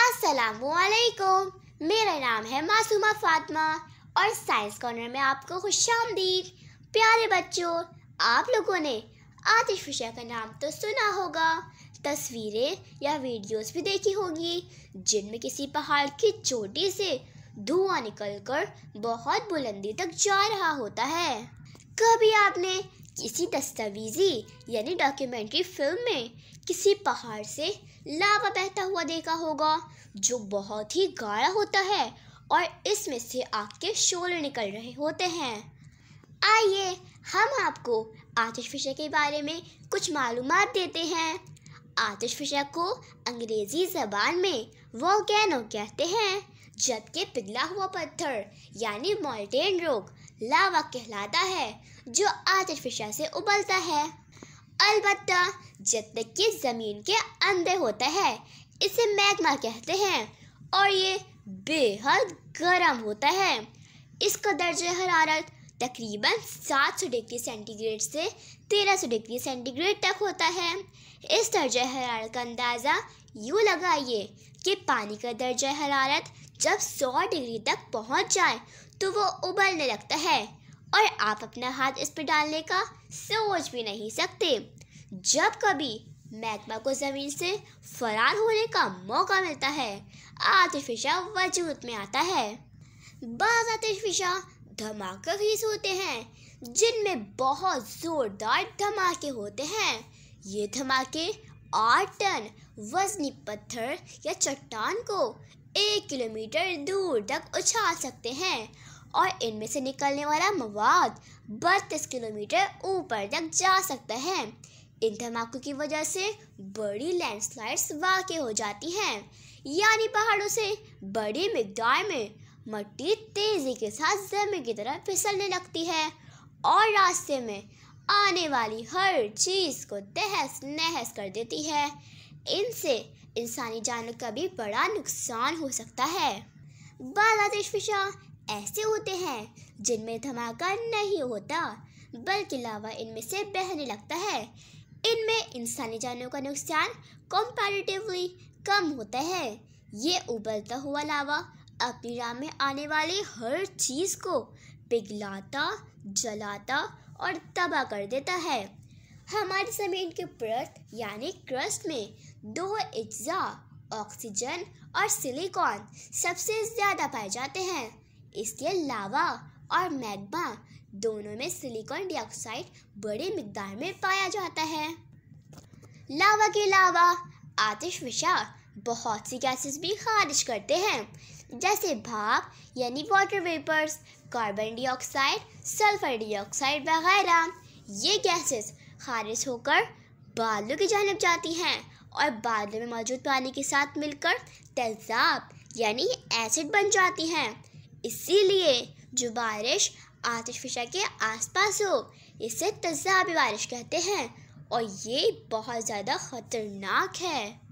असलकुम मेरा नाम है मासूमा फातमा और साइंस कॉर्नर में आपको खुश आमदीद प्यारे बच्चों आप लोगों ने आतिश फिशा का नाम तो सुना होगा तस्वीरें या वीडियोस भी देखी होगी जिनमें किसी पहाड़ की चोटी से धुआं निकलकर बहुत बुलंदी तक जा रहा होता है कभी आपने किसी दस्तावेजी यानी डॉक्यूमेंट्री फिल्म में किसी पहाड़ से लावा बहता हुआ देखा होगा जो बहुत ही गाढ़ा होता है और इसमें से आग के शोले निकल रहे होते हैं आइए हम आपको आतिश फिशा के बारे में कुछ मालूम देते हैं आतिश फिशा को अंग्रेज़ी जबान में वोगैनो कहते हैं जबकि पिघला हुआ पत्थर यानी मॉल्टेन रोक लावा कहलाता है जो आतिशा से उबलता है अलबत् जब तक ये ज़मीन के अंदर होता है इसे मैग्मा कहते हैं और ये बेहद गर्म होता है इसका दर्ज हरारत तकरीबन 700 डिग्री सेंटीग्रेड से 1300 डिग्री सेंटीग्रेड तक होता है इस दर्ज हरारत का अंदाज़ा यूँ लगाइए कि पानी का दर्ज हरारत जब 100 डिग्री तक पहुंच जाए तो वो उबलने लगता है और आप अपना हाथ इस पर डालने का सोच भी नहीं सकते जब कभी मैकमा को ज़मीन से फरार होने का मौका मिलता है आतिफिशा वजूद में आता है बाज़ आतिफिशा धमाका खीस होते हैं जिनमें बहुत ज़ोरदार धमाके होते हैं ये धमाके आठ टन वजनी पत्थर या चट्टान को एक किलोमीटर दूर तक उछाल सकते हैं और इनमें से निकलने वाला मवाद बत्तीस किलोमीटर ऊपर तक जा सकता है इन धमाकों की वजह से बड़ी लैंडस्लाइड्स वाक़ हो जाती हैं यानी पहाड़ों से बड़ी मकदार में मट्टी तेज़ी के साथ ज़मीन की तरफ फिसलने लगती है और रास्ते में आने वाली हर चीज़ को तहस नहस कर देती है इनसे इंसानी जान का भी बड़ा नुकसान हो सकता है बाद आतिशफिशा ऐसे होते हैं जिनमें धमाका नहीं होता बल्कि लावा इनमें से बहने लगता है इनमें इंसानी जानों का नुकसान कंपैरेटिवली कम होता है ये उबलता हुआ लावा अपनी राह में आने वाली हर चीज़ को पिघलाता जलाता और तबाह कर देता है हमारे जमीन के परत यानी क्रस्ट में दो अज्जा ऑक्सीजन और सिलिकॉन सबसे ज़्यादा पाए जाते हैं इसके लावा और मैग्मा दोनों में सिलिकॉन डाइऑक्साइड बड़ी मकदार में पाया जाता है लावा के लावा आतिश विशा बहुत सी गैसेस भी खारिज करते हैं जैसे भाप यानी water vapours carbon dioxide sulphur dioxide वगैरह ये गैसेस खारिज होकर बादलों की जानब जाती हैं और बादलों में मौजूद पानी के साथ मिलकर तेजाब यानी एसिड बन जाती हैं इसीलिए जो बारिश आतिश फिशा के आसपास हो इसे तेजाबी बारिश कहते हैं और ये बहुत ज़्यादा ख़तरनाक है